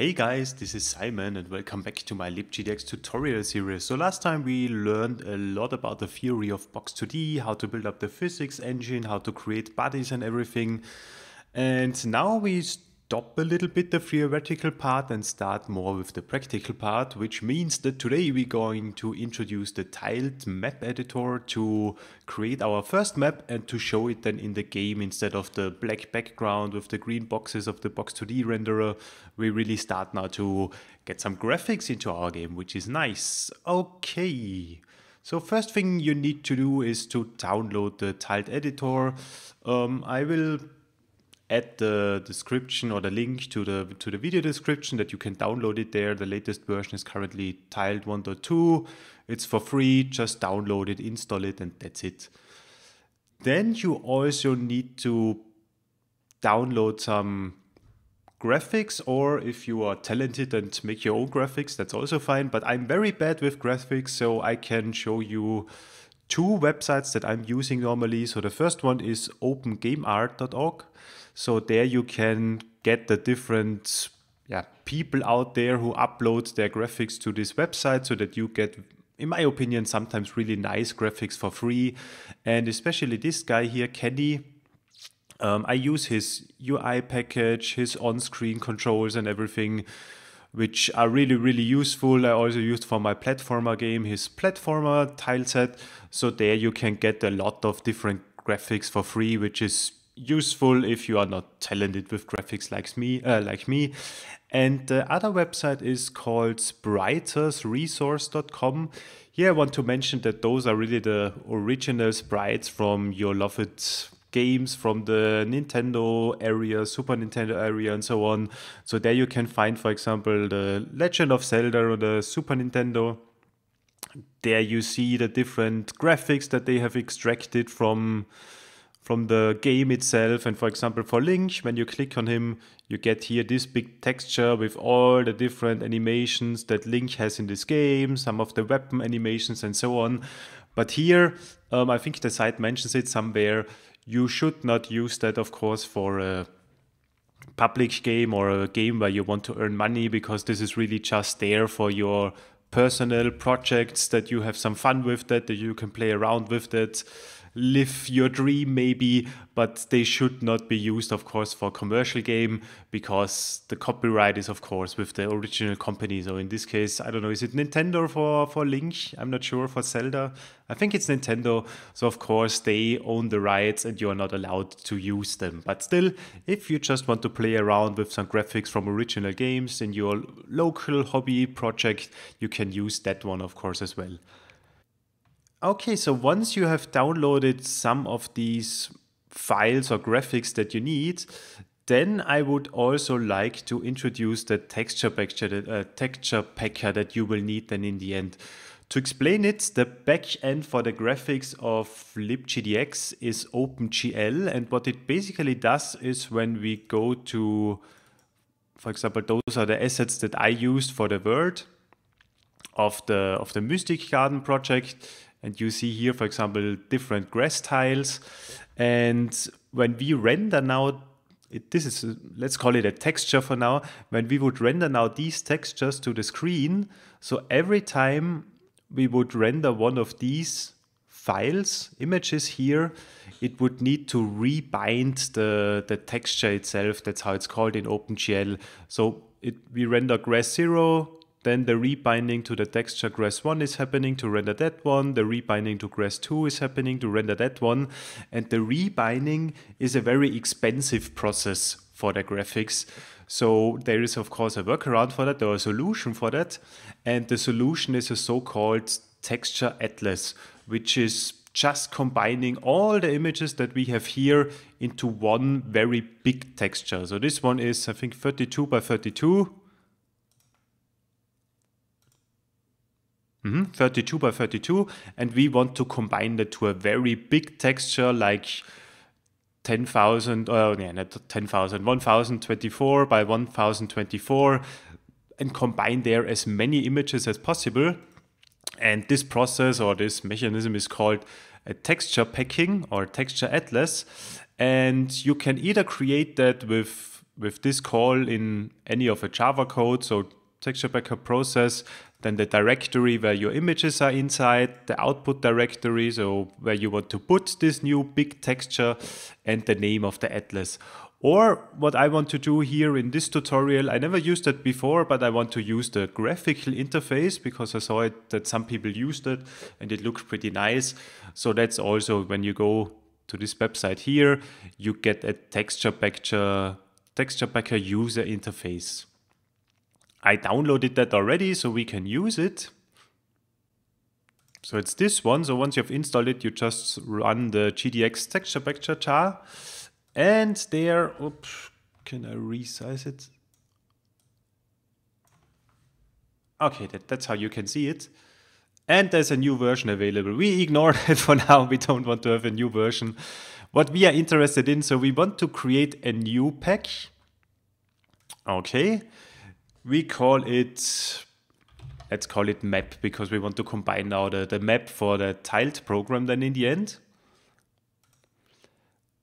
Hey guys, this is Simon and welcome back to my libgdx tutorial series. So last time we learned a lot about the theory of Box2D, how to build up the physics engine, how to create bodies and everything. And now we stop a little bit the theoretical part and start more with the practical part, which means that today we're going to introduce the tiled map editor to create our first map and to show it then in the game instead of the black background with the green boxes of the Box2D renderer. We really start now to get some graphics into our game, which is nice. Okay. So first thing you need to do is to download the tiled editor. Um, I will add the description or the link to the to the video description that you can download it there. The latest version is currently tiled 1.2. It's for free. Just download it, install it, and that's it. Then you also need to download some graphics, or if you are talented and make your own graphics, that's also fine. But I'm very bad with graphics, so I can show you two websites that I'm using normally. So the first one is opengameart.org. So there you can get the different yeah, people out there who upload their graphics to this website so that you get in my opinion sometimes really nice graphics for free and especially this guy here kenny um, i use his ui package his on-screen controls and everything which are really really useful i also used for my platformer game his platformer tileset so there you can get a lot of different graphics for free which is useful if you are not talented with graphics like me. Uh, like me. And the other website is called spritersresource.com. Here I want to mention that those are really the original sprites from your loved games from the Nintendo area, Super Nintendo area, and so on. So there you can find, for example, the Legend of Zelda or the Super Nintendo. There you see the different graphics that they have extracted from from the game itself. And for example, for Lynch, when you click on him, you get here this big texture with all the different animations that Lynch has in this game, some of the weapon animations, and so on. But here, um, I think the site mentions it somewhere. You should not use that, of course, for a public game or a game where you want to earn money because this is really just there for your personal projects that you have some fun with that that you can play around with that live your dream maybe, but they should not be used, of course, for commercial game because the copyright is, of course, with the original company. So in this case, I don't know, is it Nintendo for for Link? I'm not sure for Zelda. I think it's Nintendo. So of course, they own the rights, and you are not allowed to use them. But still, if you just want to play around with some graphics from original games in your local hobby project, you can use that one, of course, as well. Okay, so once you have downloaded some of these files or graphics that you need, then I would also like to introduce the texture packer, that, uh, texture packer that you will need then in the end. To explain it, the backend for the graphics of libgdx is OpenGL, and what it basically does is when we go to, for example, those are the assets that I used for the world of the of the Mystic Garden project. And you see here, for example, different grass tiles. And when we render now, it, this is, a, let's call it a texture for now. When we would render now these textures to the screen, so every time we would render one of these files, images here, it would need to rebind the, the texture itself. That's how it's called in OpenGL. So it, we render grass zero, then the rebinding to the texture grass 1 is happening to render that one. The rebinding to grass 2 is happening to render that one. And the rebinding is a very expensive process for the graphics. So there is, of course, a workaround for that or a solution for that. And the solution is a so-called texture atlas, which is just combining all the images that we have here into one very big texture. So this one is, I think, 32 by 32 Mm -hmm. 32 by 32 and we want to combine that to a very big texture like 10,000 oh uh, yeah not 10,000 1024 by 1024 and combine there as many images as possible and this process or this mechanism is called a texture packing or texture atlas and you can either create that with with this call in any of a java code so texture packer process then the directory where your images are inside, the output directory, so where you want to put this new big texture, and the name of the atlas. Or what I want to do here in this tutorial, I never used it before, but I want to use the graphical interface because I saw it, that some people used it and it looks pretty nice. So that's also when you go to this website here, you get a texture packer, texture packer user interface. I downloaded that already so we can use it. So it's this one. So once you've installed it, you just run the GDX texture picture jar. And there, oops, can I resize it? Okay, that, that's how you can see it. And there's a new version available. We ignore that for now. We don't want to have a new version. What we are interested in, so we want to create a new pack. Okay we call it let's call it map because we want to combine now the, the map for the tiled program then in the end.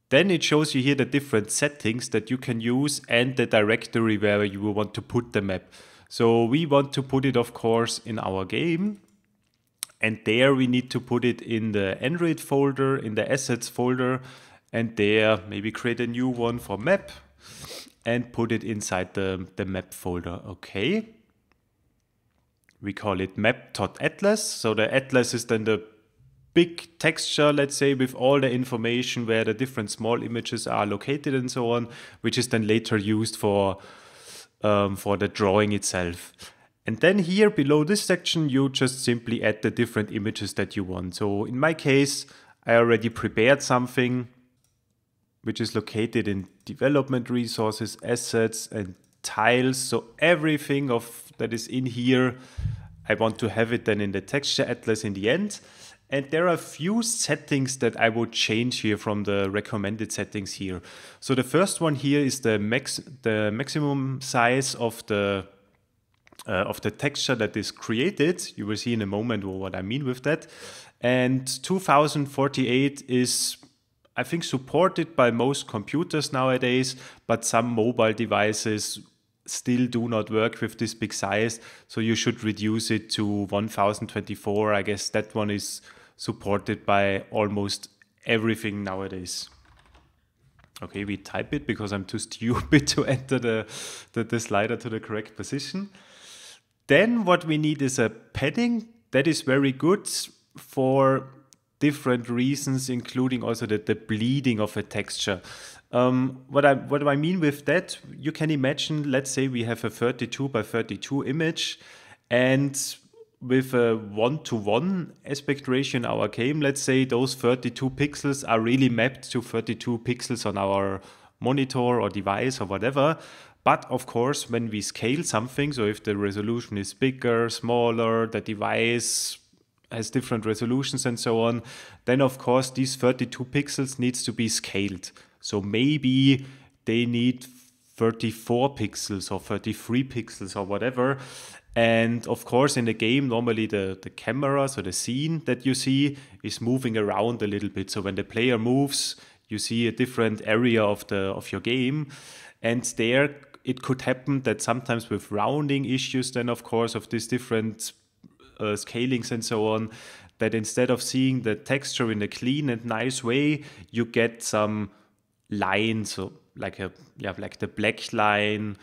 Then it shows you here the different settings that you can use and the directory where you want to put the map. So we want to put it, of course, in our game. And there we need to put it in the Android folder, in the assets folder, and there maybe create a new one for map and put it inside the, the map folder. Okay. We call it map.atlas. So the atlas is then the big texture, let's say, with all the information where the different small images are located and so on, which is then later used for um, for the drawing itself. And then here below this section, you just simply add the different images that you want. So in my case, I already prepared something which is located in development resources, assets, and tiles. So everything of that is in here, I want to have it then in the texture atlas in the end. And there are a few settings that I would change here from the recommended settings here. So the first one here is the max the maximum size of the uh, of the texture that is created. You will see in a moment what I mean with that. And 2048 is I think supported by most computers nowadays, but some mobile devices still do not work with this big size. So you should reduce it to 1024. I guess that one is supported by almost everything nowadays. Okay, we type it because I'm too stupid to enter the, the, the slider to the correct position. Then what we need is a padding that is very good for different reasons, including also the, the bleeding of a texture. Um, what I what do I mean with that? You can imagine, let's say we have a 32 by 32 image, and with a one to one aspect ratio in our game, let's say those 32 pixels are really mapped to 32 pixels on our monitor or device or whatever. But of course, when we scale something, so if the resolution is bigger, smaller, the device has different resolutions and so on, then of course these 32 pixels needs to be scaled. So maybe they need 34 pixels or 33 pixels or whatever. And of course, in the game, normally the, the camera, so the scene that you see, is moving around a little bit. So when the player moves, you see a different area of the of your game. And there it could happen that sometimes with rounding issues, then of course, of these different uh, scalings and so on, that instead of seeing the texture in a clean and nice way, you get some lines, so like a yeah, like the black line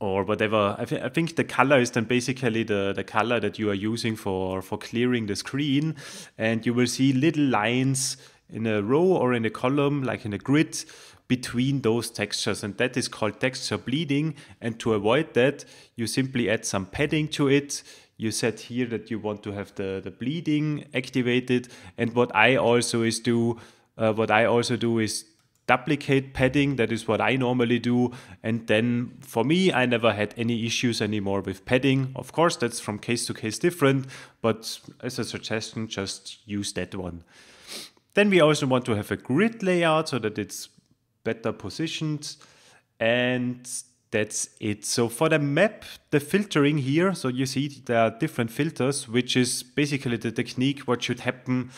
or whatever. I, th- I think the color is then basically the, the color that you are using for, for clearing the screen. And you will see little lines in a row or in a column, like in a grid, between those textures. And that is called texture bleeding. And to avoid that, you simply add some padding to it you said here that you want to have the, the bleeding activated. And what I also is do, uh, what I also do is duplicate padding. That is what I normally do. And then for me, I never had any issues anymore with padding. Of course, that's from case to case different, but as a suggestion, just use that one. Then we also want to have a grid layout so that it's better positioned. And that's it. So for the map, the filtering here, so you see there are different filters, which is basically the technique what should happen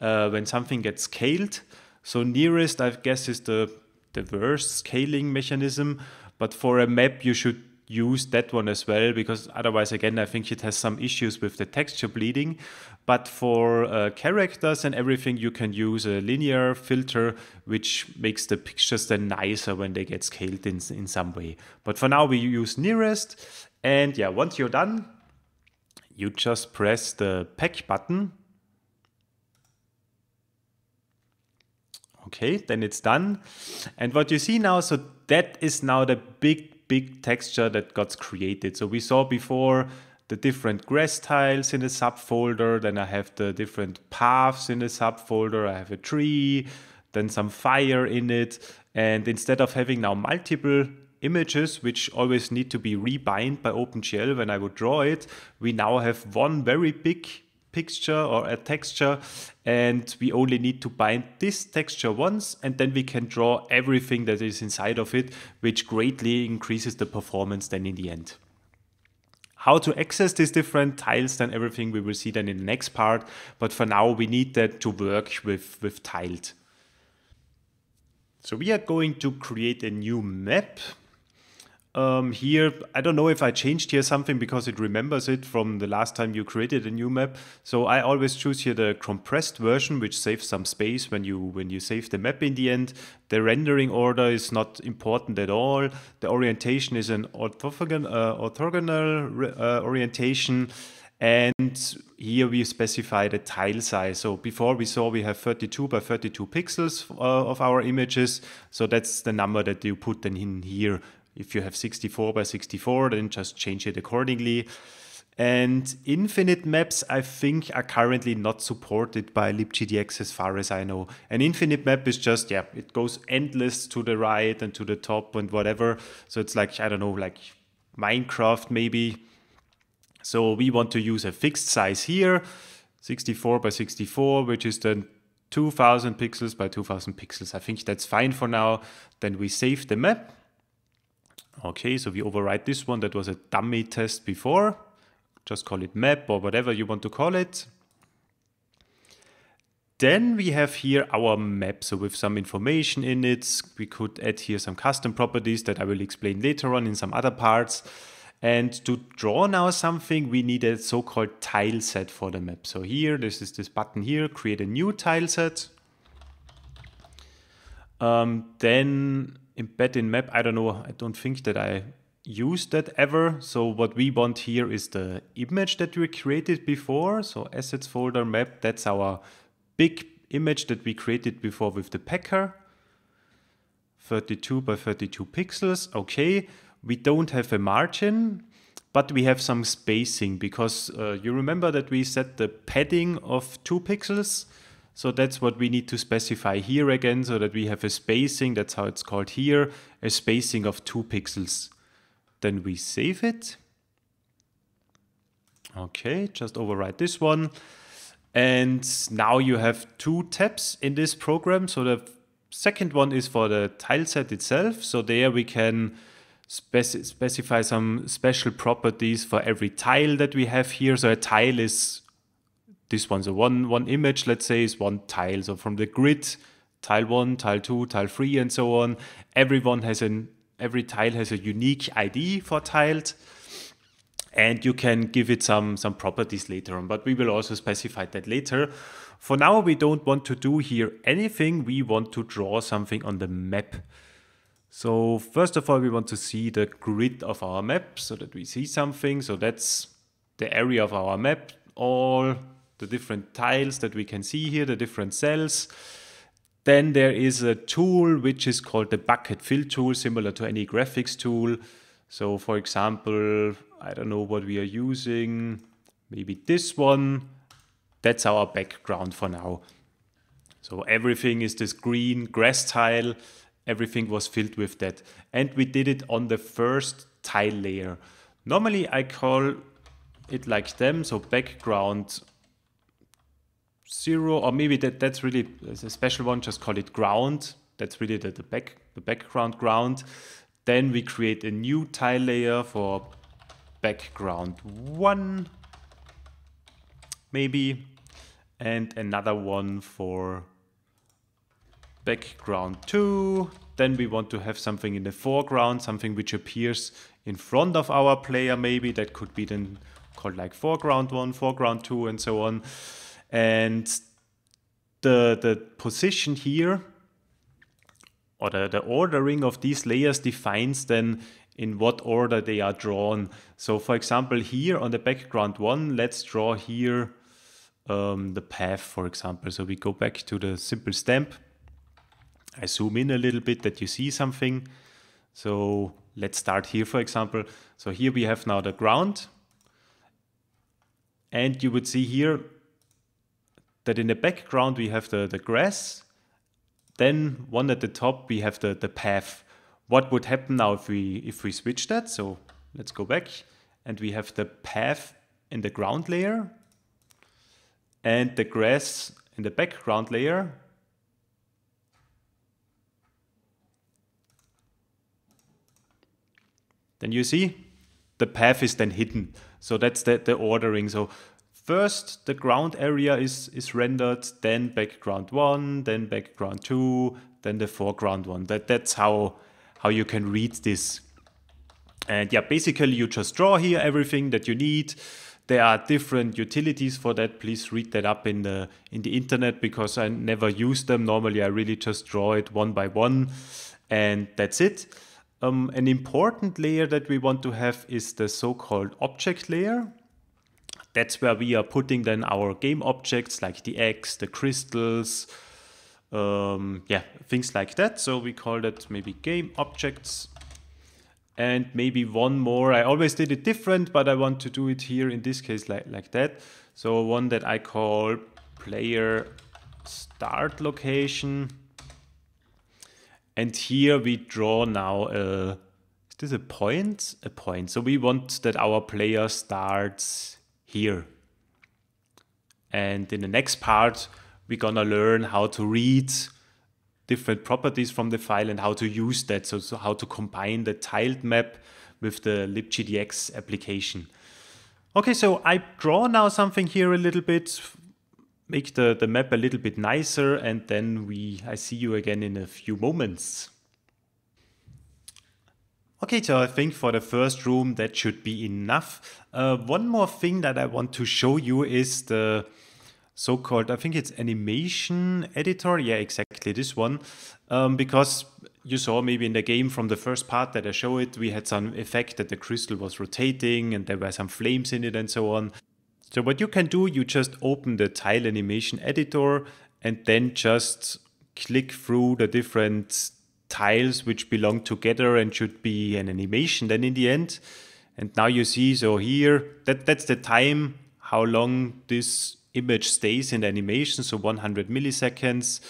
uh, when something gets scaled. So nearest, I guess, is the, the worst scaling mechanism. But for a map, you should use that one as well because otherwise again i think it has some issues with the texture bleeding but for uh, characters and everything you can use a linear filter which makes the pictures then nicer when they get scaled in, in some way but for now we use nearest and yeah once you're done you just press the pack button okay then it's done and what you see now so that is now the big big texture that got created. So we saw before the different grass tiles in the subfolder, then I have the different paths in the subfolder, I have a tree, then some fire in it. And instead of having now multiple images, which always need to be rebind by OpenGL when I would draw it, we now have one very big picture or a texture and we only need to bind this texture once and then we can draw everything that is inside of it which greatly increases the performance then in the end. How to access these different tiles and everything we will see then in the next part but for now we need that to work with, with tiled. So we are going to create a new map um, here, I don't know if I changed here something because it remembers it from the last time you created a new map. So I always choose here the compressed version, which saves some space when you when you save the map in the end. The rendering order is not important at all. The orientation is an orthogonal, uh, orthogonal uh, orientation. And here we specify the tile size. So before we saw we have 32 by 32 pixels uh, of our images. So that's the number that you put in here if you have 64 by 64, then just change it accordingly. And infinite maps, I think, are currently not supported by libgdx as far as I know. An infinite map is just, yeah, it goes endless to the right and to the top and whatever. So it's like, I don't know, like Minecraft maybe. So we want to use a fixed size here, 64 by 64, which is then 2000 pixels by 2000 pixels. I think that's fine for now. Then we save the map Okay, so we override this one that was a dummy test before. Just call it map or whatever you want to call it. Then we have here our map, so with some information in it. We could add here some custom properties that I will explain later on in some other parts. And to draw now something, we need a so-called tile set for the map. So here, this is this button here, create a new tile set. Um, then embed in map, I don't know, I don't think that I use that ever. So what we want here is the image that we created before. So assets folder map, that's our big image that we created before with the packer. 32 by 32 pixels, okay. We don't have a margin, but we have some spacing because uh, you remember that we set the padding of two pixels so that's what we need to specify here again so that we have a spacing, that's how it's called here, a spacing of two pixels. Then we save it. Okay, just override this one. And now you have two tabs in this program. So the second one is for the tileset itself. So there we can specify some special properties for every tile that we have here. So a tile is this one. So one, one image, let's say, is one tile. So from the grid, tile one, tile two, tile three, and so on. Everyone has an every tile has a unique ID for tiled, and you can give it some some properties later on. But we will also specify that later. For now, we don't want to do here anything. We want to draw something on the map. So first of all, we want to see the grid of our map so that we see something. So that's the area of our map. All the different tiles that we can see here, the different cells. Then there is a tool which is called the bucket fill tool, similar to any graphics tool. So for example, I don't know what we are using, maybe this one. That's our background for now. So everything is this green grass tile. Everything was filled with that. And we did it on the first tile layer. Normally I call it like them, so background zero, or maybe that that's really a special one. Just call it ground. That's really the, the back the background ground. Then we create a new tile layer for background one, maybe, and another one for background two. Then we want to have something in the foreground, something which appears in front of our player maybe. That could be then called like foreground one, foreground two, and so on. And the, the position here or the, the ordering of these layers defines then in what order they are drawn. So for example, here on the background one, let's draw here um, the path, for example. So we go back to the simple stamp. I zoom in a little bit that you see something. So let's start here, for example. So here we have now the ground. And you would see here that in the background we have the, the grass, then one at the top we have the, the path. What would happen now if we if we switch that? So let's go back and we have the path in the ground layer and the grass in the background layer. Then you see the path is then hidden. So that's the, the ordering. So first the ground area is, is rendered, then background one, then background two, then the foreground one. That, that's how, how you can read this. And yeah, basically you just draw here everything that you need. There are different utilities for that. Please read that up in the in the internet because I never use them. Normally I really just draw it one by one and that's it. Um, an important layer that we want to have is the so-called object layer that's where we are putting then our game objects like the eggs, the crystals, um, yeah, things like that. So we call that maybe game objects. And maybe one more. I always did it different, but I want to do it here in this case like, like that. So one that I call player start location. And here we draw now a, is this a point? A point. So we want that our player starts here. And in the next part, we're gonna learn how to read different properties from the file and how to use that. So, so how to combine the tiled map with the libgdx application. Okay, so I draw now something here a little bit, make the, the map a little bit nicer, and then we I see you again in a few moments. Okay, so I think for the first room that should be enough. Uh, one more thing that I want to show you is the so-called, I think it's animation editor. Yeah, exactly this one. Um, because you saw maybe in the game from the first part that I show it, we had some effect that the crystal was rotating and there were some flames in it and so on. So what you can do, you just open the tile animation editor and then just click through the different tiles which belong together and should be an animation then in the end. And now you see, so here, that, that's the time how long this image stays in animation, so 100 milliseconds.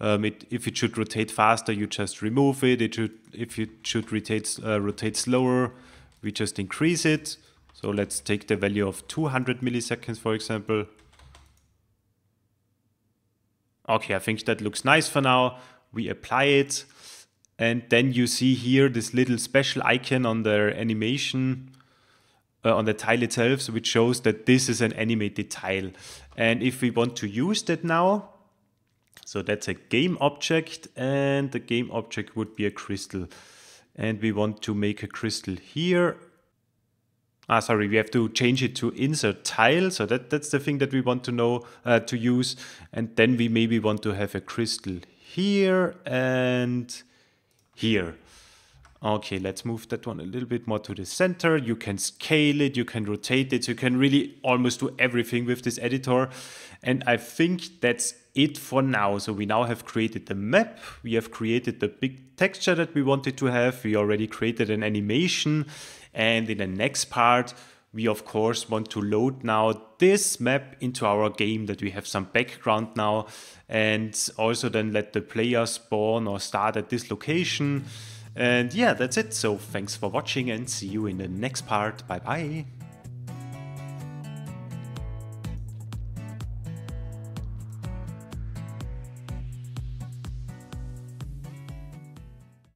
Um, it, if it should rotate faster, you just remove it. it should, if it should rotate, uh, rotate slower, we just increase it. So let's take the value of 200 milliseconds, for example. Okay, I think that looks nice for now. We apply it. And then you see here this little special icon on the animation, uh, on the tile itself, which shows that this is an animated tile. And if we want to use that now, so that's a game object and the game object would be a crystal. And we want to make a crystal here. Ah, sorry, we have to change it to insert tile. So that, that's the thing that we want to know, uh, to use. And then we maybe want to have a crystal here and here. Okay, let's move that one a little bit more to the center. You can scale it, you can rotate it, you can really almost do everything with this editor. And I think that's it for now. So we now have created the map, we have created the big texture that we wanted to have, we already created an animation. And in the next part, we of course want to load now this map into our game that we have some background now and also then let the player spawn or start at this location. And yeah, that's it. So thanks for watching and see you in the next part. Bye bye.